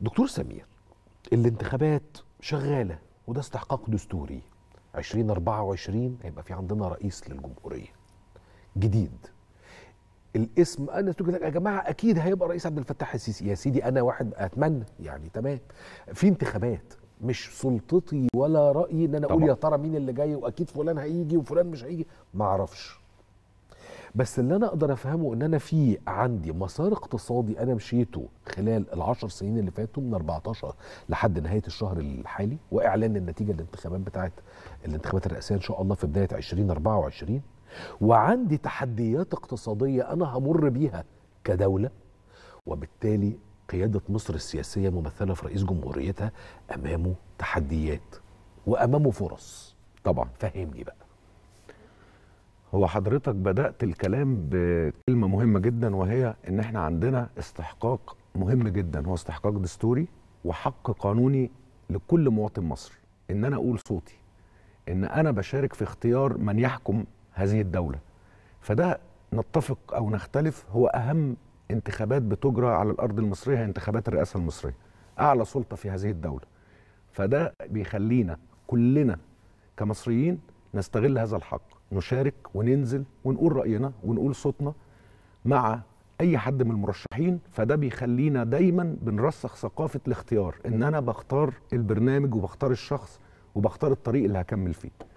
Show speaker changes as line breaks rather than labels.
دكتور سمير الانتخابات شغاله وده استحقاق دستوري 2024 هيبقى في عندنا رئيس للجمهوريه جديد الاسم انا تقول لك يا جماعه اكيد هيبقى رئيس عبد الفتاح السيسي يا سيدي انا واحد اتمنى يعني تمام في انتخابات مش سلطتي ولا رايي ان انا اقول يا ترى مين اللي جاي واكيد فلان هيجي وفلان مش هيجي ما اعرفش بس اللي انا اقدر افهمه ان انا في عندي مسار اقتصادي انا مشيته خلال العشر سنين اللي فاتوا من 14 لحد نهايه الشهر الحالي واعلان النتيجه الانتخابات بتاعت الانتخابات الرئاسيه ان شاء الله في بدايه 2024 وعندي تحديات اقتصاديه انا همر بيها كدوله وبالتالي قياده مصر السياسيه ممثله في رئيس جمهوريتها امامه تحديات وامامه فرص
طبعا فهمني بقى هو حضرتك بدأت الكلام بكلمة مهمة جدا وهي إن إحنا عندنا استحقاق مهم جدا هو استحقاق دستوري وحق قانوني لكل مواطن مصري إن أنا أقول صوتي إن أنا بشارك في اختيار من يحكم هذه الدولة فده نتفق أو نختلف هو أهم انتخابات بتجرى على الأرض المصرية هي انتخابات الرئاسة المصرية أعلى سلطة في هذه الدولة فده بيخلينا كلنا كمصريين نستغل هذا الحق نشارك وننزل ونقول رأينا ونقول صوتنا مع أي حد من المرشحين فده بيخلينا دايما بنرسخ ثقافة الاختيار إن أنا بختار البرنامج وبختار الشخص وبختار الطريق اللي هكمل فيه